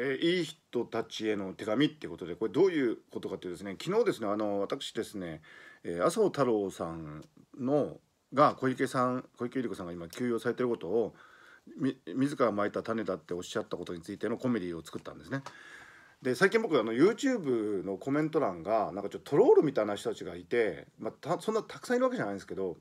えー、いい人たちへの手紙っていうことでこれどういうことかというとですね昨日ですねあの私ですね、えー、麻生太郎さんのが小池さん小池百合子さんが今休養されてることを自らまいた種だっておっしゃったことについてのコメディを作ったんですね。で最近僕あの YouTube のコメント欄がなんかちょっとトロールみたいな人たちがいて、まあ、そんなたくさんいるわけじゃないんですけど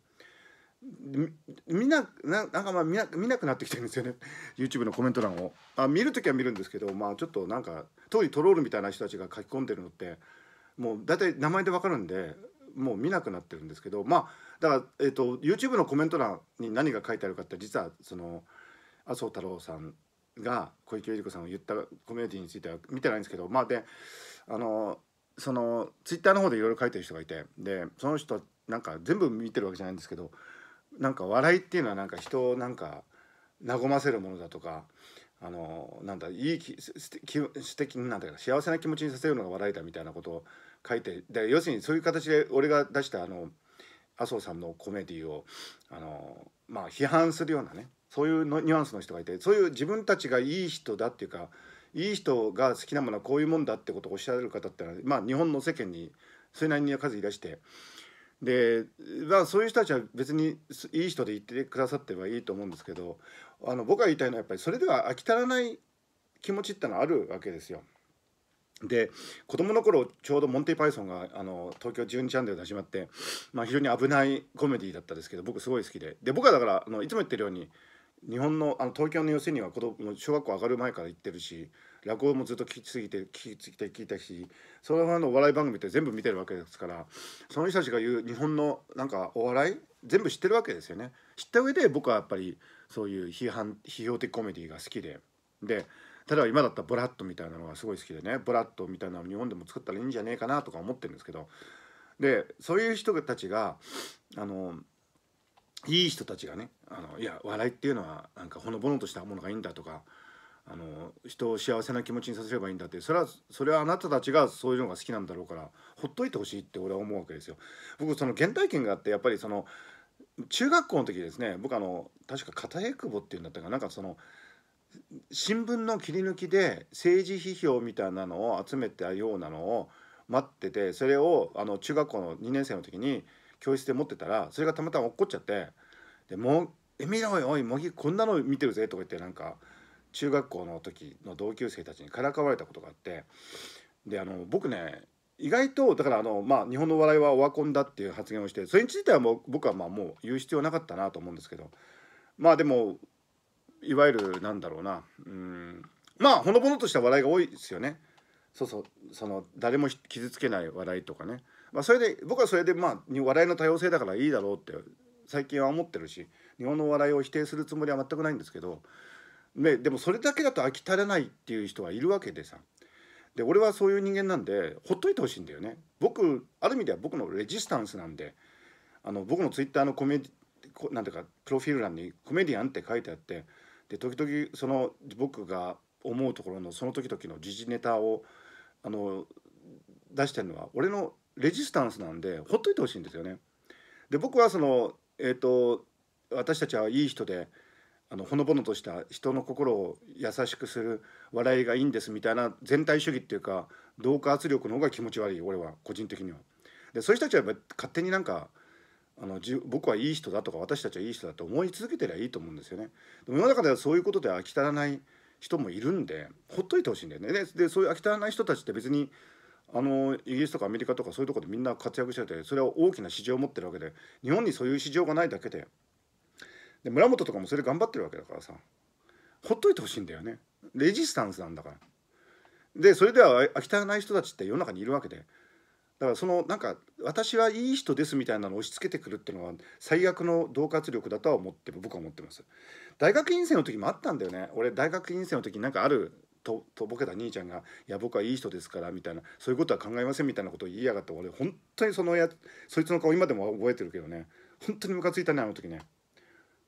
見ななんかまあ見な見なくなってきてるんですよね YouTube のコメント欄をあ見る時は見るんですけどまあちょっとなんか当時トロールみたいな人たちが書き込んでるのってもう大体名前で分かるんでもう見なくなってるんですけどまあだから、えーと、YouTube のコメント欄に何が書いてあるかって実はその麻生太郎さんが小池百合子さんを言ったコミュニティについては見てないんですけどまあであのその Twitter の方でいろいろ書いてる人がいてでその人なんか全部見てるわけじゃないんですけどなんか笑いっていうのはなんか人をなんか和ませるものだとかあのなんだいいき素敵なんだか幸せな気持ちにさせるのが笑いだみたいなことを書いてで要するにそういう形で俺が出したあの麻生さんのコメディをあのまあ批判するようなねそういうのニュアンスの人がいてそういう自分たちがいい人だっていうかいい人が好きなものはこういうもんだってことをおっしゃる方ってのは、まあ、日本の世間にそれなりに数いらしてでまあそういう人たちは別にいい人で言ってくださってはいいと思うんですけどあの僕が言いたいのはやっぱりそれでは飽き足らない気持ちってのはあるわけですよ。で子供の頃ちょうどモンティ・パイソンがあの東京12チャンネルで始まって、まあ、非常に危ないコメディだったですけど僕すごい好きでで僕はだからあのいつも言ってるように日本のあの東京の寄席には子供小学校上がる前から行ってるし落語もずっと聞きすぎて聞きすぎて聞いたしそののお笑い番組って全部見てるわけですからその人たちが言う日本のなんかお笑い全部知ってるわけですよね。知った上で僕はやっぱりそういう批判批評的コメディが好きでで例えば今だったらラッド」みたいなのがすごい好きでねブラッド」みたいなの日本でも作ったらいいんじゃねえかなとか思ってるんですけどでそういう人たちがあのいい人たちがねあのいや笑いっていうのはなんかほのぼのとしたものがいいんだとかあの人を幸せな気持ちにさせればいいんだってそれはそれはあなたたちがそういうのが好きなんだろうからほっといてほしいって俺は思うわけですよ。僕その原体験があってやっぱりその中学校の時ですね僕あの確か片江久保っていうんだったかなんかその新聞の切り抜きで政治批評みたいなのを集めたようなのを待っててそれをあの中学校の2年生の時に教室で持ってたらそれがたまたま落っこっちゃって「でもうえ見ろよおい茂木こんなの見てるぜ」とか言ってなんか中学校の時の同級生たちにからかわれたことがあってであの僕ね意外とだからあの、まあ、日本の笑いはオワコンだっていう発言をしてそれについてはもう僕はまあもう言う必要なかったなと思うんですけどまあでもいわゆるなんだろうなうんまあほのぼのとした笑いが多いですよね。そうそうその誰も傷つけない笑いとかねまあ、それで僕はそれでまあ笑いの多様性だからいいだろうって最近は思ってるし日本の笑いを否定するつもりは全くないんですけどででもそれだけだと飽き足らないっていう人はいるわけでさで俺はそういう人間なんでほっといてほしいんだよね僕ある意味では僕のレジスタンスなんであの僕のツイッターのコメなんていうかプロフィール欄にコメディアンって書いてあってで時々その僕が思うところのその時々の時事ネタをあの出してるのは俺のレジスタンスなんでほっといてほしいんですよね。で僕はその、えーと、私たちはいい人であのほのぼのとした人の心を優しくする笑いがいいんですみたいな全体主義っていうか同化圧力の方が気持ち悪い俺は個人的には。でそういう人たちはやっぱ勝手になんかあの僕はいい人だとか私たちはいい人だと思い続けてりゃいいと思うんですよね。でも世の中ではそういうことで飽き足らない人もいるんでほっといてほしいんだよね。でそういう飽き足らない人たちって別にあのイギリスとかアメリカとかそういうとこでみんな活躍しててそれは大きな市場を持ってるわけで日本にそういう市場がないだけでで村本とかもそれ頑張ってるわけだからさほっといてほしいんだよねレジスタンスなんだから。でそれでは飽き足らない人たちって世の中にいるわけでだからそのなんか私はいい人ですみたいなのを押し付けてくるっていうのは最悪の恫喝力だとは思って僕は思ってます大学院生の時もあったんだよね俺大学院生の時なんかあるととぼけた兄ちゃんが「いや僕はいい人ですから」みたいな「そういうことは考えません」みたいなことを言いやがって俺本当にそのやそいつの顔今でも覚えてるけどね本当にムカついたねあの時ね。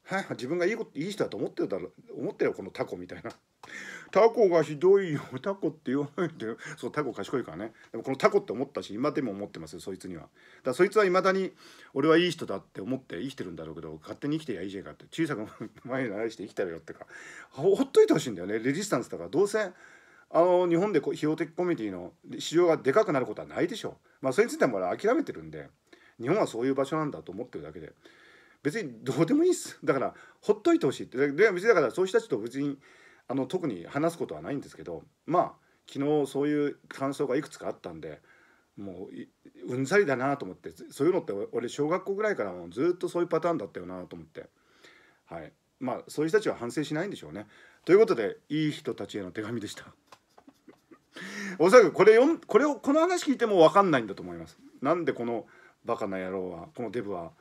はい、自分がいいこといい人だと思ってるだろ思ってるよこのタコみたいな。タコがひどいよタコって言わないでそうタコ賢いからねでもこのタコって思ったし今でも思ってますよそいつにはだからそいつはいまだに俺はいい人だって思って生きてるんだろうけど勝手に生きてやいいじゃんかって小さく前に愛して生きたらよってかほっといてほしいんだよねレジスタンスだからどうせあの日本で費用的コミュニティの市場がでかくなることはないでしょうまあそれについてはもう諦めてるんで日本はそういう場所なんだと思ってるだけで。別にどうでもいいですだからほっといてほしいってで別にだからそういう人たちと別にあの特に話すことはないんですけどまあ昨日そういう感想がいくつかあったんでもううんざりだなと思ってそういうのって俺小学校ぐらいからもうずっとそういうパターンだったよなと思ってはいまあそういう人たちは反省しないんでしょうねということでいい人たちへの手紙でした おそらくこれんこれをこの話聞いても分かんないんだと思いますなんでこのバカな野郎はこのデブは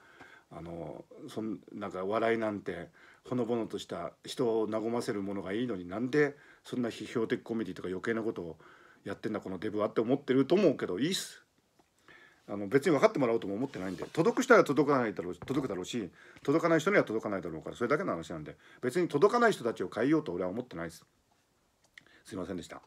あのそんなんか笑いなんてほのぼのとした人を和ませるものがいいのになんでそんな批評的コメディとか余計なことをやってんだこのデブはって思ってると思うけどいいっすあの別に分かってもらおうとも思ってないんで届く人は届かないだろう届くだろうし届かない人には届かないだろうからそれだけの話なんで別に届かない人たちを変えようと俺は思ってないですすいませんでした。